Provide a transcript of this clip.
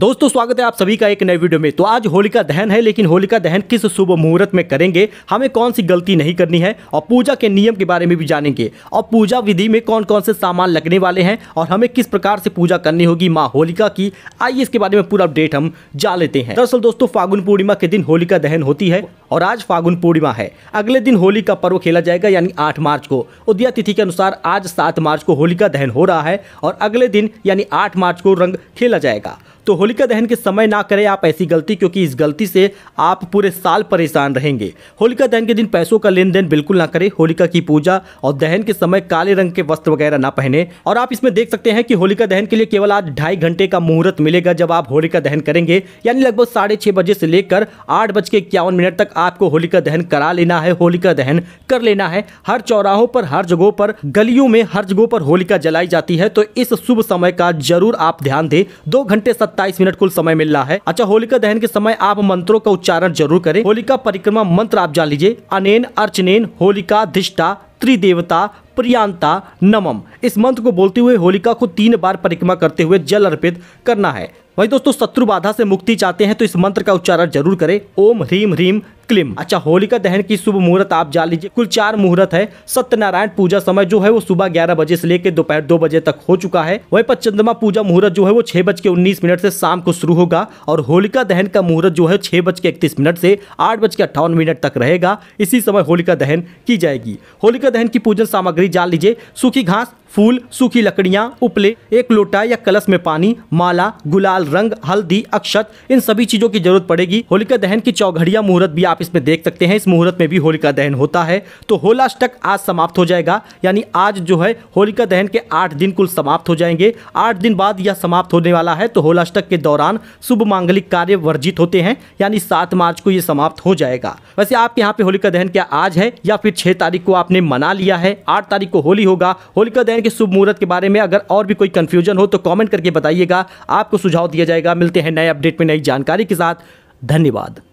दोस्तों स्वागत है आप सभी का एक नए वीडियो में तो आज होलिका दहन है लेकिन होलिका दहन किस शुभ मुहूर्त में करेंगे हमें कौन सी गलती नहीं करनी है और पूजा के नियम के बारे में भी जानेंगे और पूजा विधि में कौन कौन से सामान लगने वाले हैं और हमें किस प्रकार से पूजा करनी होगी माँ होलिका की आइए इसके बारे में पूरा अपडेट हम जान लेते हैं दरअसल दोस्तों फागुन पूर्णिमा के दिन होलिका दहन होती है और आज फागुन पूर्णिमा है अगले दिन होली का पर्व खेला जाएगा यानी आठ मार्च को उदया तिथि के अनुसार आज सात मार्च को होलिका दहन हो रहा है और अगले दिन यानी 8 मार्च को रंग खेला जाएगा तो होलिका दहन के समय ना करें आप ऐसी गलती क्योंकि इस गलती से आप पूरे साल परेशान रहेंगे होलिका दहन के दिन पैसों का लेन देन बिल्कुल ना करें होलिका की पूजा और दहन के समय काले रंग के वस्त्र वगैरह ना पहने और आप इसमें देख सकते हैं कि होलिका दहन के लिए केवल आज ढाई घंटे का मुहूर्त मिलेगा जब आप होलिका दहन करेंगे यानी लगभग साढ़े बजे से लेकर आठ बज के इक्यावन मिनट तक आपको होलिका दहन करा लेना है होलिका दहन कर लेना है हर चौराहों पर हर जगहों पर गलियों में हर जगहों पर होलिका जलाई जाती है तो इस शुभ समय का जरूर आप ध्यान दे दो घंटे सत्ताईस मिनट कुल समय मिल रहा है अच्छा होलिका दहन के समय आप मंत्रों का उच्चारण जरूर करें होलिका परिक्रमा मंत्र आप जान लीजिए अनेन अर्चनेन होलिका धिष्टा त्रिदेवता प्रियांता नमम इस मंत्र को बोलते हुए होलिका को तीन बार परिक्रमा करते हुए जल अर्पित करना है वही दोस्तों शत्रु बाधा से मुक्ति चाहते हैं तो इस मंत्र का उच्चारण जरूर करें ओम ह्रीम ह्रीम मुस्लिम अच्छा होलिका दहन की शुभ मुहूर्त आप जान लीजिए कुल चार मुहूर्त है सत्यनारायण पूजा समय जो है वो सुबह ग्यारह बजे से लेकर दोपहर दो बजे तक हो चुका है वही पर चंद्रमा पूजा मुहूर्त जो है वो छह बज के उन्नीस मिनट से शाम को शुरू होगा और होलिका दहन का मुहूर्त जो है छह बज के इकतीस मिनट से आठ बज के अट्ठावन मिनट तक रहेगा इसी समय होलिका दहन की जाएगी होलिका दहन की पूजन सामग्री जान लीजिए सूखी घास फूल सूखी लकड़ियाँ उपले एक लोटा या कलश में पानी माला गुलाल रंग हल्दी अक्षत इन सभी चीजों की जरूरत पड़ेगी होलिका दहन की चौघड़िया मुहूर्त भी आप इसमें देख सकते हैं इस मुहूर्त में भी होलिका दहन होता है तो होलाष्टक आज समाप्त हो जाएगा यानी आज जो है होलिका दहन के आठ दिन कुल समाप्त हो जाएंगे आठ दिन बाद यह समाप्त होने वाला है तो होलाष्टक के दौरान शुभ मांगलिक कार्य वर्जित होते हैं यानी सात मार्च को यह समाप्त हो जाएगा वैसे आपके यहाँ पे होलिका दहन क्या आज है या फिर छह तारीख को आपने मना लिया है आठ तारीख को होली होगा होलिका दहन के शुभ मुहूर्त के बारे में अगर और भी कोई कंफ्यूजन हो तो कॉमेंट करके बताइएगा आपको सुझाव दिया जाएगा मिलते हैं नए अपडेट में नई जानकारी के साथ धन्यवाद